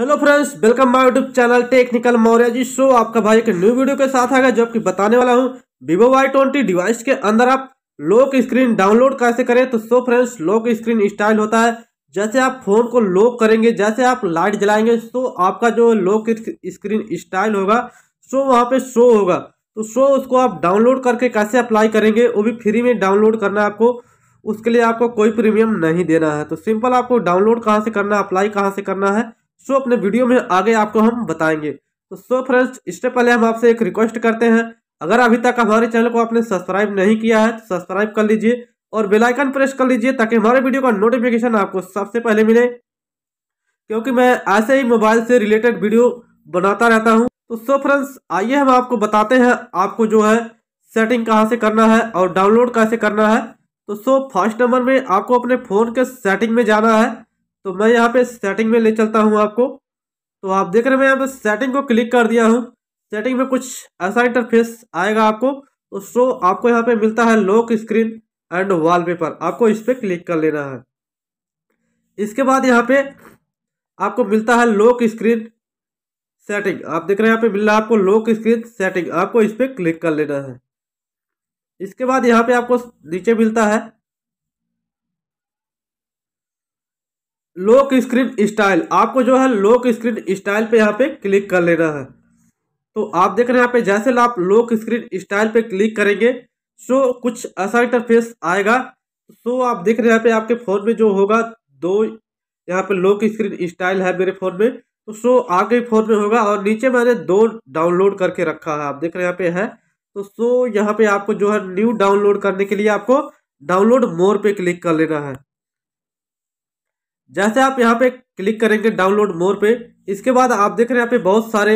hello friends welcome my YouTube channel technical Maurya ji show आपका भाई एक न्यू वीडियो के साथ आ गया जो आपकी बताने वाला हूँ वीवो वाई ट्वेंटी डिवाइस के अंदर आप लॉक स्क्रीन डाउनलोड कैसे करें तो so friends lock screen style होता है जैसे आप फोन को लॉक करेंगे जैसे आप लाइट जलाएंगे सो आपका जो लॉक स्क्रीन स्टाइल होगा सो वहाँ पर शो होगा तो शो उसको आप डाउनलोड करके कैसे अप्लाई करेंगे वो भी फ्री में डाउनलोड करना आपको उसके लिए आपको कोई प्रीमियम नहीं देना है तो सिंपल आपको डाउनलोड कहाँ से करना है अप्लाई कहाँ से करना है सो अपने वीडियो में आगे आपको हम बताएंगे तो सो फ्रेंड्स इससे पहले हम आपसे एक रिक्वेस्ट करते हैं अगर अभी तक हमारे चैनल को आपने सब्सक्राइब नहीं किया है तो सब्सक्राइब कर लीजिए और बेलाइकन प्रेस कर लीजिए ताकि हमारे वीडियो का नोटिफिकेशन आपको सबसे पहले मिले क्योंकि मैं ऐसे ही मोबाइल से रिलेटेड वीडियो बनाता रहता हूँ तो सो फ्रेंड्स आइए हम आपको बताते हैं आपको जो है सेटिंग कहाँ से करना है और डाउनलोड कैसे करना है तो सो फर्स्ट नंबर में आपको अपने फ़ोन के सेटिंग में जाना है तो मैं यहाँ पे सेटिंग में ले चलता हूँ आपको तो आप देख रहे हैं मैं यहाँ पे सेटिंग को क्लिक कर दिया हूँ सेटिंग में कुछ ऐसा इंटरफेस आएगा आपको तो आपको यहाँ पे मिलता है लॉक स्क्रीन एंड वॉलपेपर आपको इस पर क्लिक कर लेना है इसके बाद यहाँ पे आपको मिलता है लॉक स्क्रीन सेटिंग आप देख रहे हैं यहाँ पे मिल रहा है आपको लॉक स्क्रीन सेटिंग आपको इस पर क्लिक कर लेना है इसके बाद यहाँ पे आपको नीचे मिलता है लोक स्क्रीन स्टाइल आपको जो है लोक स्क्रीन स्टाइल पे यहाँ पे क्लिक कर लेना है तो आप देख रहे हैं यहाँ पे जैसे आप लोक स्क्रीन स्टाइल पे क्लिक करेंगे सो कुछ ऐसा इंटरफेस आएगा सो आप देख रहे हैं यहाँ पे आपके फ़ोन में जो होगा दो यहाँ पे लोक स्क्रीन स्टाइल है मेरे फ़ोन में तो सो आपके फ़ोन में होगा और नीचे मैंने दो डाउनलोड करके रखा है आप देख रहे हैं यहाँ पे है तो सो यहाँ पे आपको जो है न्यू डाउनलोड करने के लिए आपको डाउनलोड मोर पे क्लिक कर लेना है जैसे आप यहाँ पे क्लिक करेंगे डाउनलोड मोर पे इसके बाद आप देख रहे हैं यहाँ पे बहुत सारे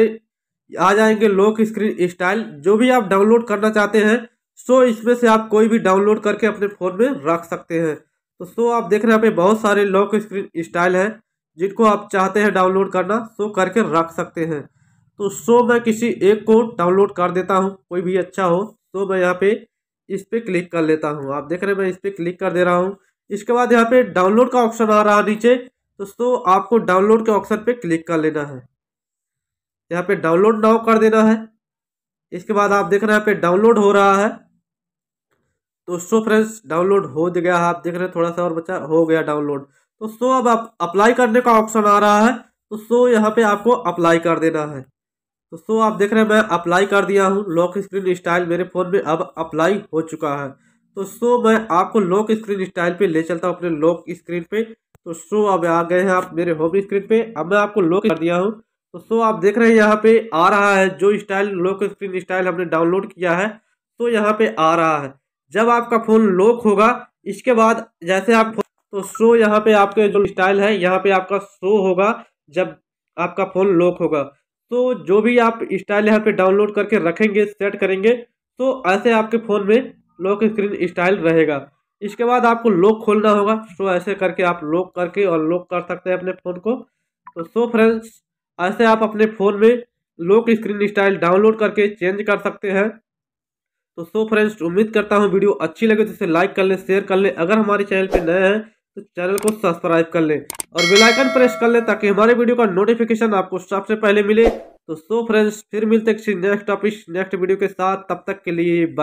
आ जाएंगे लॉक स्क्रीन स्टाइल जो भी आप डाउनलोड करना चाहते हैं सो इसमें से आप कोई भी डाउनलोड करके अपने फ़ोन में रख सकते हैं तो सो आप देख रहे हैं यहाँ पे बहुत सारे लॉक स्क्रीन स्टाइल हैं जिनको आप चाहते हैं डाउनलोड करना सो करके रख सकते हैं तो सो मैं किसी एक को डाउनलोड कर देता हूँ कोई भी अच्छा हो तो मैं यहाँ पे इस पर क्लिक कर लेता हूँ आप देख रहे हैं मैं इस पर क्लिक कर दे रहा हूँ इसके बाद यहाँ पे डाउनलोड का ऑप्शन आ रहा है नीचे दोस्तों आपको डाउनलोड के ऑप्शन पे क्लिक कर लेना है यहाँ पे डाउनलोड नाउ कर देना है इसके बाद आप देख रहे हैं यहाँ पे डाउनलोड हो रहा है दोस्तों फ्रेंड्स डाउनलोड हो गया है आप देख रहे हैं थोड़ा सा और बचा हो गया डाउनलोड दोस्तों अब आप अप्लाई करने का ऑप्शन आ रहा है दोस्तों यहाँ पे आपको अप्लाई कर देना है दोस्तों आप देख रहे हैं मैं अप्लाई कर दिया हूँ लॉक स्क्रीन स्टाइल मेरे फ़ोन में अब अप्लाई हो चुका है तो सो मैं आपको लॉक स्क्रीन स्टाइल पे ले चलता हूँ अपने लॉक स्क्रीन पे तो सो अब आ गए हैं आप मेरे होम स्क्रीन पे अब मैं आपको लॉक कर दिया हूँ तो सो आप देख रहे हैं यहाँ पे आ रहा है जो स्टाइल लॉक स्क्रीन स्टाइल हमने डाउनलोड किया है तो यहाँ पे आ रहा है जब आपका फ़ोन लॉक होगा इसके बाद जैसे आप तो शो यहाँ पे आपके जो स्टाइल है यहाँ पे आपका शो होगा जब आपका फ़ोन लॉक होगा तो जो भी आप स्टाइल यहाँ पे डाउनलोड करके रखेंगे सेट करेंगे तो ऐसे आपके फ़ोन में लॉक स्क्रीन स्टाइल रहेगा इसके बाद आपको लॉक खोलना होगा सो तो ऐसे करके आप लॉक करके और लॉक कर सकते हैं अपने फ़ोन को तो सो फ्रेंड्स ऐसे आप अपने फ़ोन में लॉक स्क्रीन स्टाइल डाउनलोड करके चेंज कर सकते हैं तो सो फ्रेंड्स उम्मीद करता हूँ वीडियो अच्छी लगे तो इसे लाइक कर लें शेयर कर लें अगर हमारे चैनल पर नए हैं तो चैनल को सब्सक्राइब कर लें और बेलाइकन प्रेस कर लें ताकि हमारे वीडियो का नोटिफिकेशन आपको सबसे पहले मिले तो सो फ्रेंड्स फिर मिलते किसी नेक्स्ट टॉपिक नेक्स्ट वीडियो के साथ तब तक के लिए